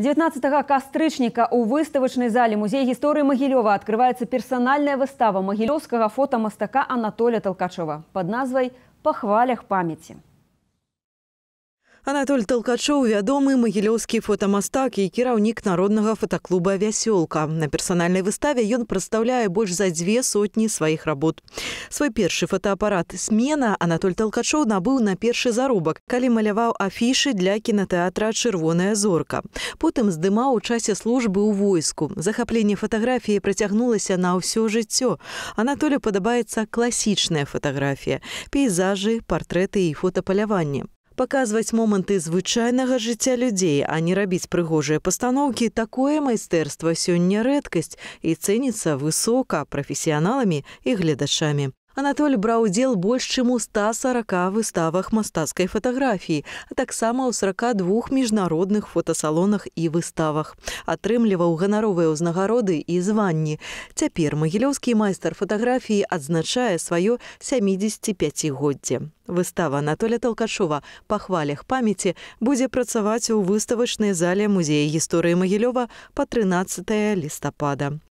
19 кастрычніка у выставачнай зале музей гісторыі магілёва открывваецца персанальная выстава магілёўскага фотамастака Анатоля Тлкачова под назвай па хвалях памяці. Анатоль Талкачоў вядомы магілёўскі фотамастак і кіраўнік народнага фотаклуба вясёлка. На персанальнай выставе ён прадстаўляе больш за дзве сотні сваіх работ. Свой першы фотоапарат смена Анатоль Талкачоў набыў на першы заробак, калі маляваў афішы для кінотэатра чырвоная зорка. Потым здымаў у часе службы ў войску. Захапленне фатаграфіі працягнулася на ўсё жыццё. Анатолю падабаецца класічная фатаграфія, пейзажы, партрэты і фотапаляванне паказваць моманты звычайнага жыцця людзей, а не рабіць прыгожыя пастаноўкі, такое майстэрства сёння рэдкасць і цэніцца высока прафесіяналамі і гледачамі. Анатоль браў удзел больш чым у 140 выставах мастацкай фатаграфіі, а таксама ў 42 міжнародных фотасалонах і выставах. Атрымліваў ганаровыя ўзнагароды і званні. Цяпер магілёўскі майстар фатаграфіі адзначае сваё 75годдзе. Выстава Анатоля Талкачова па хвалях памяці будзе працаваць у выставачнай зале музея гісторыі Магілёва па 13 лістапада.